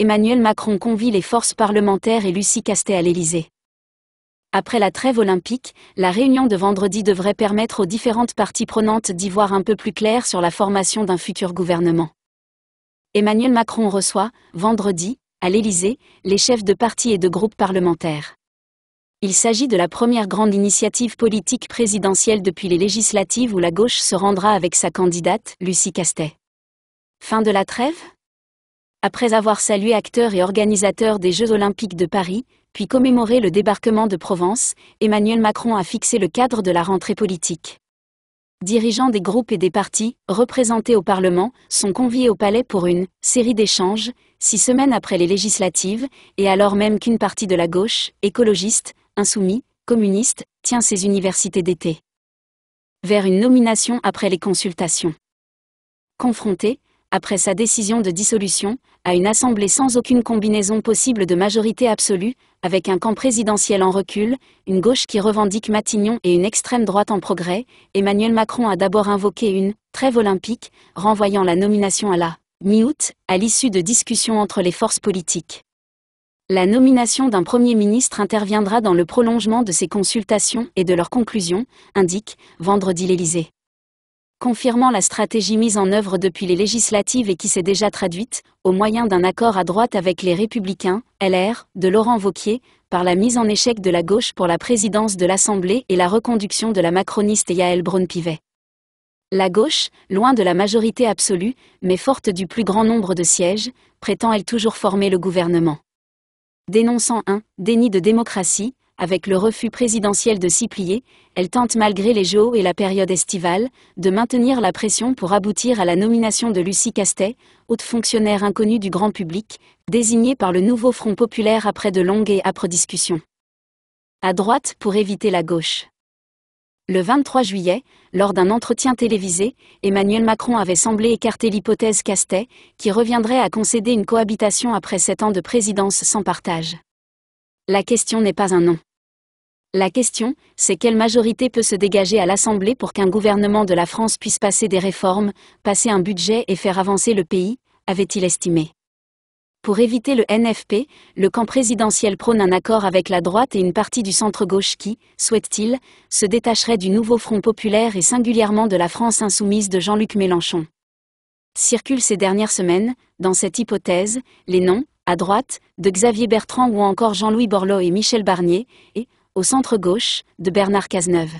Emmanuel Macron convie les forces parlementaires et Lucie Castet à l'Élysée. Après la trêve olympique, la réunion de vendredi devrait permettre aux différentes parties prenantes d'y voir un peu plus clair sur la formation d'un futur gouvernement. Emmanuel Macron reçoit, vendredi, à l'Élysée, les chefs de partis et de groupes parlementaires. Il s'agit de la première grande initiative politique présidentielle depuis les législatives où la gauche se rendra avec sa candidate, Lucie Castet. Fin de la trêve après avoir salué acteurs et organisateurs des Jeux olympiques de Paris, puis commémoré le débarquement de Provence, Emmanuel Macron a fixé le cadre de la rentrée politique. Dirigeants des groupes et des partis, représentés au Parlement, sont conviés au Palais pour une série d'échanges, six semaines après les législatives, et alors même qu'une partie de la gauche, écologiste, insoumis, communiste, tient ses universités d'été. Vers une nomination après les consultations. Confrontés, après sa décision de dissolution, à une assemblée sans aucune combinaison possible de majorité absolue, avec un camp présidentiel en recul, une gauche qui revendique Matignon et une extrême droite en progrès, Emmanuel Macron a d'abord invoqué une trêve olympique, renvoyant la nomination à la mi-août, à l'issue de discussions entre les forces politiques. La nomination d'un Premier ministre interviendra dans le prolongement de ces consultations et de leurs conclusions, indique vendredi l'Élysée confirmant la stratégie mise en œuvre depuis les législatives et qui s'est déjà traduite, au moyen d'un accord à droite avec les Républicains, LR, de Laurent Vauquier, par la mise en échec de la gauche pour la présidence de l'Assemblée et la reconduction de la macroniste Yael Braun-Pivet. La gauche, loin de la majorité absolue, mais forte du plus grand nombre de sièges, prétend elle toujours former le gouvernement. Dénonçant un déni de démocratie, avec le refus présidentiel de s'y plier, elle tente malgré les jours et la période estivale, de maintenir la pression pour aboutir à la nomination de Lucie Castet, haute fonctionnaire inconnue du grand public, désignée par le nouveau Front populaire après de longues et âpres discussions. À droite pour éviter la gauche. Le 23 juillet, lors d'un entretien télévisé, Emmanuel Macron avait semblé écarter l'hypothèse Castet, qui reviendrait à concéder une cohabitation après sept ans de présidence sans partage. La question n'est pas un nom. La question, c'est quelle majorité peut se dégager à l'Assemblée pour qu'un gouvernement de la France puisse passer des réformes, passer un budget et faire avancer le pays, avait-il estimé. Pour éviter le NFP, le camp présidentiel prône un accord avec la droite et une partie du centre-gauche qui, souhaite-t-il, se détacherait du nouveau Front populaire et singulièrement de la France insoumise de Jean-Luc Mélenchon. Circulent ces dernières semaines, dans cette hypothèse, les noms, à droite, de Xavier Bertrand ou encore Jean-Louis Borloo et Michel Barnier, et, au centre gauche, de Bernard Cazeneuve.